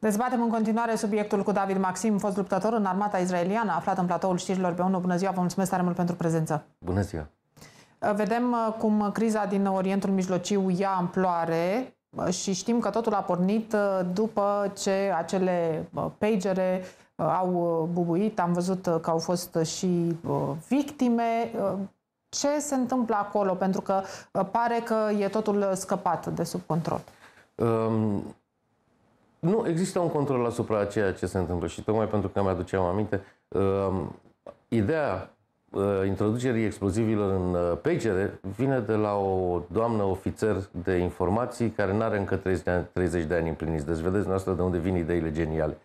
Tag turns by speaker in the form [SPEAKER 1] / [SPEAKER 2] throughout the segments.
[SPEAKER 1] Dezbatem în continuare subiectul cu David Maxim, fost luptător în armata izraeliană, aflat în platoul știrilor pe 1. Bună ziua, vă mulțumesc tare mult pentru prezență. Bună ziua. Uh, vedem uh, cum criza din Orientul Mijlociu ia amploare uh, și știm că totul a pornit după ce acele pagere au bubuit, am văzut că au fost și victime. Ce se întâmplă acolo? Pentru că pare că e totul scăpat de sub control.
[SPEAKER 2] Um nu, există un control asupra ceea ce se întâmplă și tocmai pentru că mi-aduceam aminte, uh, ideea uh, introducerii explozivilor în uh, pegere vine de la o doamnă ofițer de informații care nu are încă 30 de, ani, 30 de ani împliniți. Deci vedeți noastră de unde vin ideile geniale.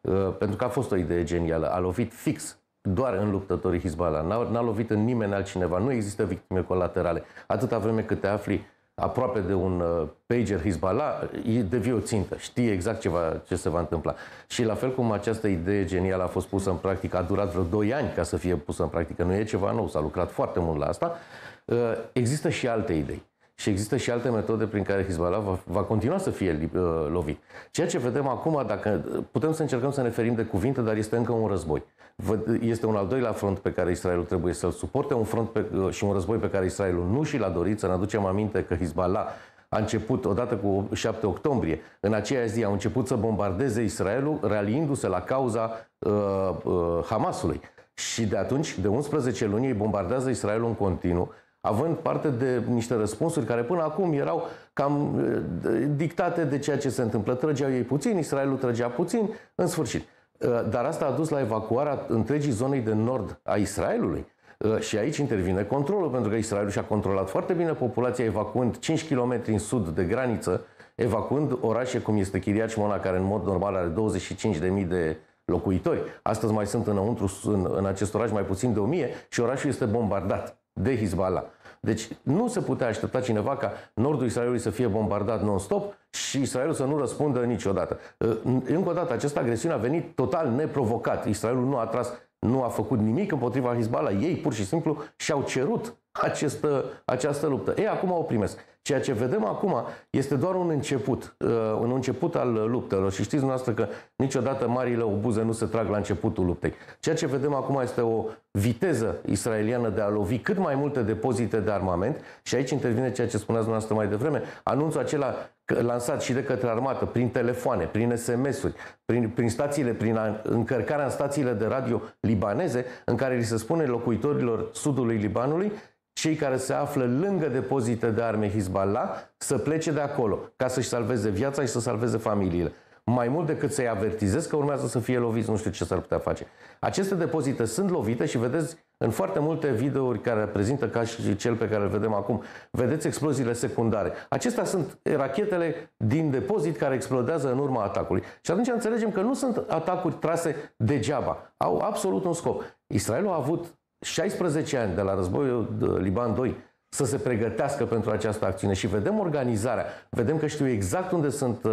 [SPEAKER 2] Uh, pentru că a fost o idee genială. A lovit fix doar în luptătorii Hezbollah. N-a, n-a lovit în nimeni altcineva. Nu există victime colaterale. Atâta vreme cât te afli aproape de un uh, pager Hezbollah, devii o țintă, știe exact ceva ce se va întâmpla. Și la fel cum această idee genială a fost pusă în practică, a durat vreo 2 ani ca să fie pusă în practică, nu e ceva nou, s-a lucrat foarte mult la asta, uh, există și alte idei. Și există și alte metode prin care Hezbollah va, va continua să fie uh, lovit. Ceea ce vedem acum, dacă putem să încercăm să ne ferim de cuvinte, dar este încă un război. Este un al doilea front pe care Israelul trebuie să-l suporte, un front pe, uh, și un război pe care Israelul nu și l-a dorit. Să ne aducem aminte că Hezbollah a început, odată cu 7 octombrie, în aceeași zi, a început să bombardeze Israelul, realiindu se la cauza uh, uh, Hamasului. Și de atunci, de 11 luni, ei bombardează Israelul în continuu, având parte de niște răspunsuri care până acum erau cam uh, dictate de ceea ce se întâmplă. Trăgeau ei puțin, Israelul trăgea puțin, în sfârșit. Uh, dar asta a dus la evacuarea întregii zonei de nord a Israelului. Uh, și aici intervine controlul, pentru că Israelul și-a controlat foarte bine populația, evacuând 5 km în sud de graniță, evacuând orașe cum este Chiriac Mona, care în mod normal are 25.000 de locuitori. Astăzi mai sunt înăuntru, în, în acest oraș, mai puțin de 1000 și orașul este bombardat de Hezbollah. Deci nu se putea aștepta cineva ca nordul Israelului să fie bombardat non-stop și Israelul să nu răspundă niciodată. Ă, încă o dată, această agresiune a venit total neprovocat. Israelul nu a tras, nu a făcut nimic împotriva Hezbollah. Ei pur și simplu și-au cerut această, această luptă. Ei, acum o primesc. Ceea ce vedem acum este doar un început, uh, un început al luptelor. Și știți dumneavoastră că niciodată marile obuze nu se trag la începutul luptei. Ceea ce vedem acum este o viteză israeliană de a lovi cât mai multe depozite de armament și aici intervine ceea ce spuneați dumneavoastră mai devreme, anunțul acela lansat și de către armată, prin telefoane, prin SMS-uri, prin, prin stațiile, prin încărcarea în stațiile de radio libaneze, în care li se spune locuitorilor sudului Libanului cei care se află lângă depozite de arme Hezbollah să plece de acolo, ca să-și salveze viața și să salveze familiile. Mai mult decât să-i avertizez că urmează să fie loviți, nu știu ce s-ar putea face. Aceste depozite sunt lovite și vedeți în foarte multe videouri care prezintă ca și cel pe care îl vedem acum, vedeți exploziile secundare. Acestea sunt rachetele din depozit care explodează în urma atacului. Și atunci înțelegem că nu sunt atacuri trase degeaba. Au absolut un scop. Israelul a avut 16 ani de la războiul de Liban 2 să se pregătească pentru această acțiune și vedem organizarea, vedem că știu exact unde sunt, uh,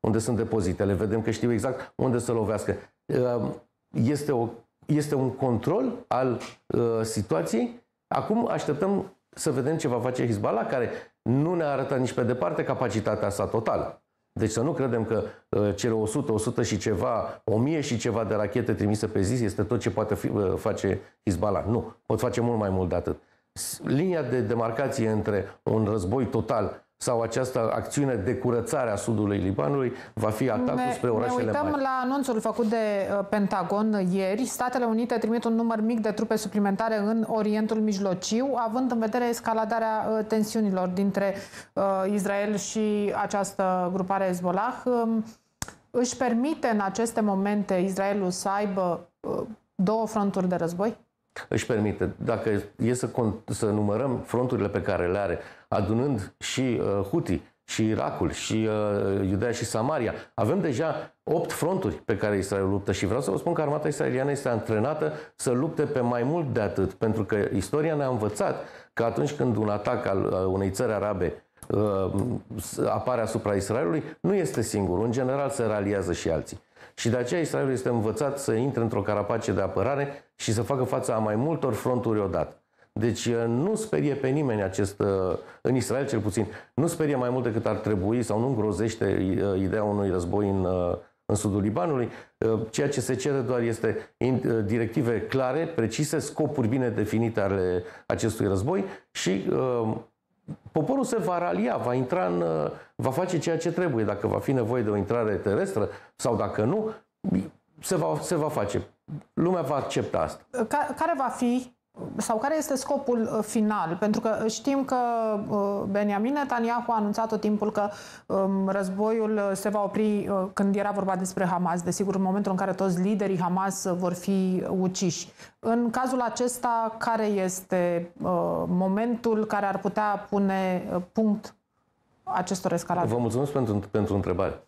[SPEAKER 2] unde sunt depozitele, vedem că știu exact unde să lovească. Uh, este, o, este un control al uh, situației. Acum așteptăm să vedem ce va face Hezbollah, care nu ne-a arătat nici pe departe capacitatea sa totală. Deci să nu credem că uh, cele 100, 100 și ceva, 1000 și ceva de rachete trimise pe zi este tot ce poate fi, uh, face Hezbollah. Nu, pot face mult mai mult de atât. Linia de demarcație între un război total sau această acțiune de curățare a sudului Libanului va fi atacul ne, spre orașele mari? ne uităm mari. la
[SPEAKER 1] anunțul făcut de uh, Pentagon ieri. Statele Unite trimit un număr mic de trupe suplimentare în Orientul Mijlociu, având în vedere escaladarea uh, tensiunilor dintre uh, Israel și această grupare Hezbollah. Uh, își permite în aceste momente Israelul să aibă uh, două fronturi de război?
[SPEAKER 2] își permite. Dacă e să, cont, să numărăm fronturile pe care le are, adunând și uh, Huti, și Irakul, și uh, Iudea și Samaria, avem deja opt fronturi pe care Israel luptă și vreau să vă spun că armata israeliană este antrenată să lupte pe mai mult de atât, pentru că istoria ne-a învățat că atunci când un atac al uh, unei țări arabe uh, apare asupra Israelului, nu este singur. În general se raliază și alții. Și de aceea Israelul este învățat să intre într-o carapace de apărare și să facă fața a mai multor fronturi odată. Deci uh, nu sperie pe nimeni acest, uh, în Israel cel puțin, nu sperie mai mult decât ar trebui sau nu îngrozește uh, ideea unui război în, în sudul Libanului. Ceea ce se cere doar este directive clare, precise, scopuri bine definite ale acestui război și poporul se va ralia, va intra în, uh, va face ceea ce trebuie. Dacă va fi nevoie de o intrare terestră sau dacă nu, se va, se va face. Lumea va accepta asta.
[SPEAKER 1] Care va fi sau care este scopul uh, final? Pentru că uh, știm că uh, Benjamin Netanyahu a anunțat tot timpul că um, războiul se va opri când era vorba despre Hamas, desigur, în momentul în care toți liderii Hamas vor fi uciși. În cazul acesta, care este momentul care ar putea pune
[SPEAKER 2] punct acestor escalade? Vă mulțumesc pentru, pentru întrebare.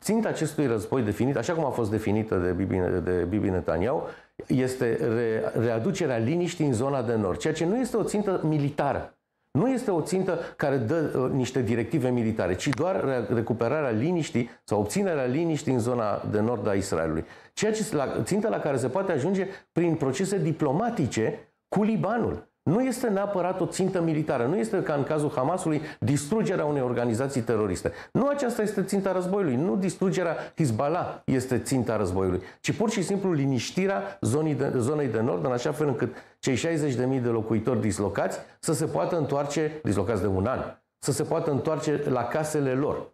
[SPEAKER 2] Ținta acestui război definit, așa cum a fost definită de Bibi, de Bibi Netanyahu, este re, readucerea liniștii în zona de nord, ceea ce nu este o țintă militară. Nu este o țintă care dă uh, niște directive militare, ci doar re- recuperarea liniștii sau obținerea liniștii în zona de nord a Israelului. Ceea ce la, țintă la care se poate ajunge prin procese diplomatice cu Libanul nu este neapărat o țintă militară, nu este ca în cazul Hamasului distrugerea unei organizații teroriste. Nu aceasta este ținta războiului, nu distrugerea Hezbollah este ținta războiului, ci pur și simplu liniștirea zonei de, zonei de nord, în așa fel încât cei 60.000 de locuitori dislocați să se poată întoarce, dislocați de un an, să se poată întoarce la casele lor.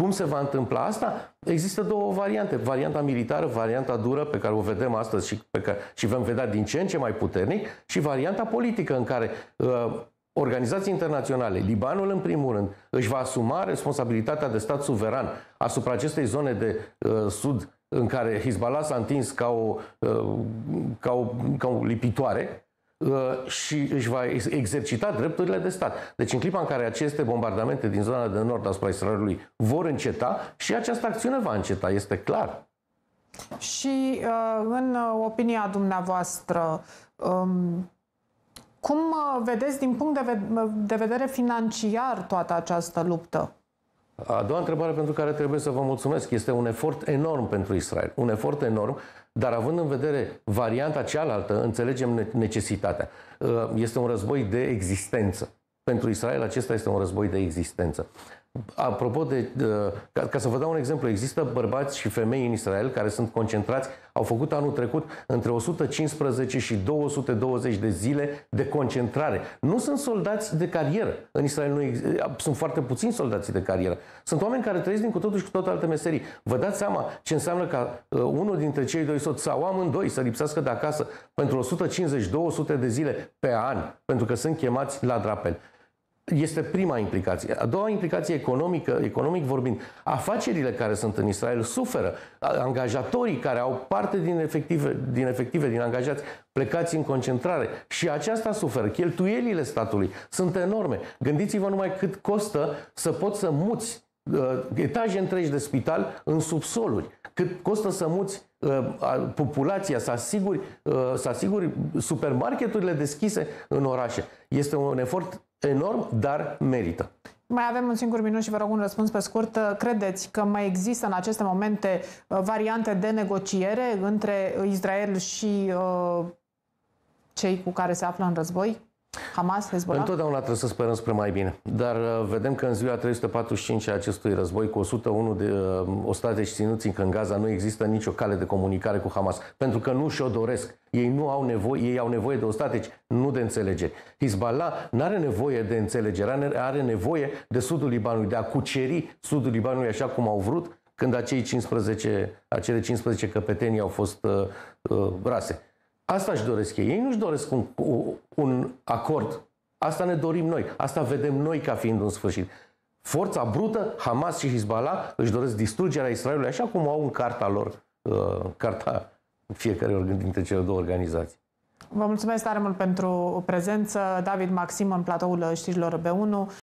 [SPEAKER 2] Cum se va întâmpla asta? Există două variante. Varianta militară, varianta dură, pe care o vedem astăzi și, pe care, și vom vedea din ce în ce mai puternic, și varianta politică, în care uh, organizații internaționale, Libanul în primul rând, își va asuma responsabilitatea de stat suveran asupra acestei zone de uh, sud în care Hezbollah s-a întins ca o, uh, ca o, ca o lipitoare, Uh, și își va exercita drepturile de stat. Deci în clipa în care aceste bombardamente din zona de nord asupra Israelului vor înceta și această acțiune va înceta, este clar.
[SPEAKER 1] Și uh, în opinia dumneavoastră, um, cum uh, vedeți din punct de vedere financiar toată această luptă?
[SPEAKER 2] A doua întrebare pentru care trebuie să vă mulțumesc este un efort enorm pentru Israel. Un efort enorm, dar având în vedere varianta cealaltă, înțelegem necesitatea. Uh, este un război de existență. Pentru Israel acesta este un război de existență. Apropo de. Ca, ca să vă dau un exemplu, există bărbați și femei în Israel care sunt concentrați, au făcut anul trecut între 115 și 220 de zile de concentrare. Nu sunt soldați de carieră. În Israel nu există, eh, sunt foarte puțini soldați de carieră. Sunt oameni care trăiesc din cu totul și cu toate alte meserii. Vă dați seama ce înseamnă ca uh, unul dintre cei doi soți sau amândoi să lipsească de acasă pentru 150-200 de zile pe an, pentru că sunt chemați la drapel. Este prima implicație. A doua implicație economică, economic vorbind, afacerile care sunt în Israel suferă. Angajatorii care au parte din efective, din efective, din angajați, plecați în concentrare. Și aceasta suferă. Cheltuielile statului sunt enorme. Gândiți-vă numai cât costă să poți să muți uh, etaje întregi de spital în subsoluri. Cât costă să muți uh, populația, să asiguri, uh, să asiguri supermarketurile deschise în orașe. Este un efort enorm, dar merită.
[SPEAKER 1] Mai avem un singur minut și vă rog un răspuns pe scurt. Credeți că mai există în aceste momente uh, variante de negociere între Israel și uh, cei cu care se află în război? Hamas, Hezbollah? Întotdeauna
[SPEAKER 2] trebuie să sperăm spre mai bine. Dar uh, vedem că în ziua 345 a acestui război, cu 101 de uh, o state și ținuți încă în Gaza, nu există nicio cale de comunicare cu Hamas. Pentru că nu și-o doresc. Ei nu au nevoie, ei au nevoie de ostateci, nu de înțelegeri. Hezbollah nu are nevoie de înțelegere, are nevoie de sudul Libanului, de a cuceri sudul Libanului așa cum au vrut, când acei 15, acele 15 căpetenii au fost uh, uh, rase. Asta își doresc ei. Ei nu își doresc un, un acord. Asta ne dorim noi. Asta vedem noi ca fiind un sfârșit. Forța brută, Hamas și Hezbollah își doresc distrugerea Israelului, așa cum au în carta lor, uh, carta fiecare dintre cele două organizații.
[SPEAKER 1] Vă mulțumesc tare mult pentru prezență. David Maxim în platoul știrilor B1.